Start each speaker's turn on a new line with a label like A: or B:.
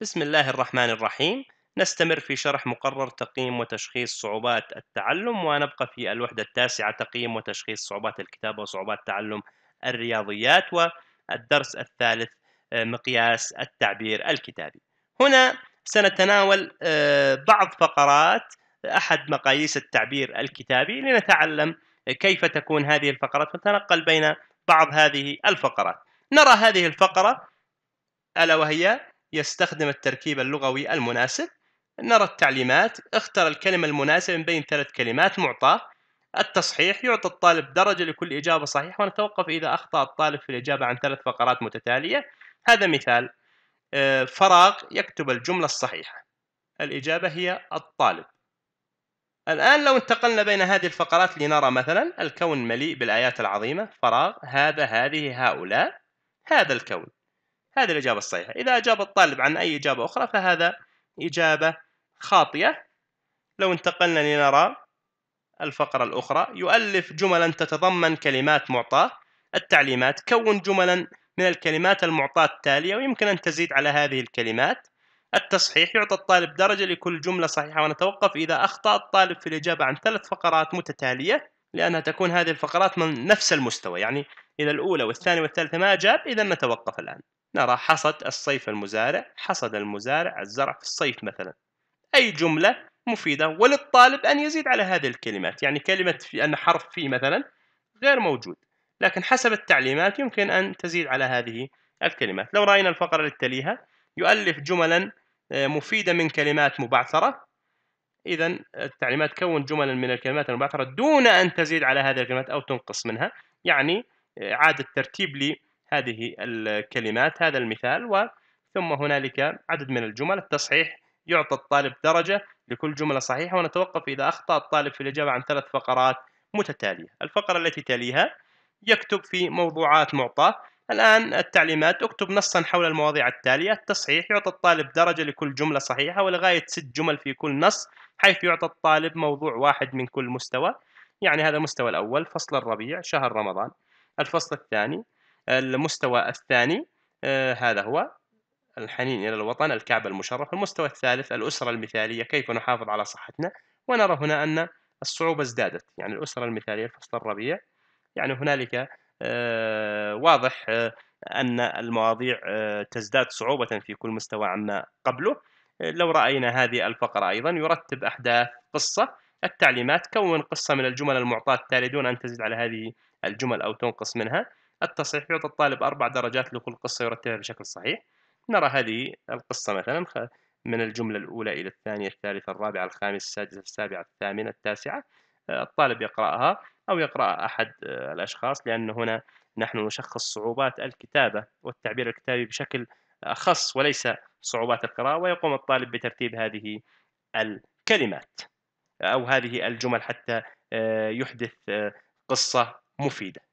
A: بسم الله الرحمن الرحيم نستمر في شرح مقرر تقييم وتشخيص صعوبات التعلم ونبقى في الوحدة التاسعة تقييم وتشخيص صعوبات الكتابة وصعوبات تعلم الرياضيات والدرس الثالث آه، مقياس التعبير الكتابي هنا سنتناول آه، بعض فقرات أحد مقاييس التعبير الكتابي لنتعلم كيف تكون هذه الفقرات ونتنقل بين بعض هذه الفقرات نرى هذه الفقرة ألا وهي يستخدم التركيب اللغوي المناسب نرى التعليمات اختر الكلمة المناسبة من بين ثلاث كلمات معطاة التصحيح يعطى الطالب درجة لكل إجابة صحيحة ونتوقف إذا أخطأ الطالب في الإجابة عن ثلاث فقرات متتالية هذا مثال آه، فراغ يكتب الجملة الصحيحة الإجابة هي الطالب الآن لو انتقلنا بين هذه الفقرات لنرى مثلا الكون مليء بالآيات العظيمة فراغ هذا هذه هؤلاء هذا الكون هذه الإجابة الصحيحة إذا أجاب الطالب عن أي إجابة أخرى فهذا إجابة خاطئة لو انتقلنا لنرى الفقرة الأخرى يؤلف جملا تتضمن كلمات معطاة التعليمات كون جملا من الكلمات المعطاة التالية ويمكن أن تزيد على هذه الكلمات التصحيح يعطى الطالب درجة لكل جملة صحيحة ونتوقف إذا أخطأ الطالب في الإجابة عن ثلاث فقرات متتالية لأنها تكون هذه الفقرات من نفس المستوى يعني إذا الأولى والثانية والثالثة ما أجاب إذا نتوقف الآن نرى حصد الصيف المزارع حصد المزارع الزرع في الصيف مثلا أي جملة مفيدة وللطالب أن يزيد على هذه الكلمات يعني كلمة في أن حرف في مثلا غير موجود لكن حسب التعليمات يمكن أن تزيد على هذه الكلمات لو رأينا الفقرة التي يؤلف جملا آه، مفيدة من كلمات مبعثرة إذا التعليمات تكون جملا من الكلمات المبعثرة دون أن تزيد على هذه الكلمات أو تنقص منها يعني آه، إعادة ترتيب لي هذه الكلمات هذا المثال وثم هنالك عدد من الجمل التصحيح يعطى الطالب درجة لكل جملة صحيحة ونتوقف إذا أخطأ الطالب في الإجابة عن ثلاث فقرات متتالية الفقرة التي تليها يكتب في موضوعات معطاة الآن التعليمات اكتب نصا حول المواضيع التالية التصحيح يعطى الطالب درجة لكل جملة صحيحة ولغاية ست جمل في كل نص حيث يعطى الطالب موضوع واحد من كل مستوى يعني هذا المستوى الأول فصل الربيع شهر رمضان الفصل الثاني المستوى الثاني آه، هذا هو الحنين إلى الوطن الكعبة المشرف المستوى الثالث الأسرة المثالية كيف نحافظ على صحتنا ونرى هنا أن الصعوبة ازدادت يعني الأسرة المثالية فصل الربيع يعني هنالك آه، واضح آه، أن المواضيع تزداد صعوبة في كل مستوى عما قبله لو رأينا هذه الفقرة أيضا يرتب أحداث قصة التعليمات كون قصة من الجمل المعطاة التالية دون أن تزيد على هذه الجمل أو تنقص منها التصحيح يعطي الطالب أربع درجات لكل قصة يرتبها بشكل صحيح نرى هذه القصة مثلا من الجملة الأولى إلى الثانية الثالثة الرابعة الخامسة السادسة السابعة الثامنة التاسعة آه، الطالب يقرأها أو يقرأ أحد آه، الأشخاص لأن هنا نحن نشخص صعوبات الكتابة والتعبير الكتابي بشكل أخص وليس صعوبات القراءة ويقوم الطالب بترتيب هذه الكلمات أو هذه الجمل حتى آه، يحدث قصة مفيدة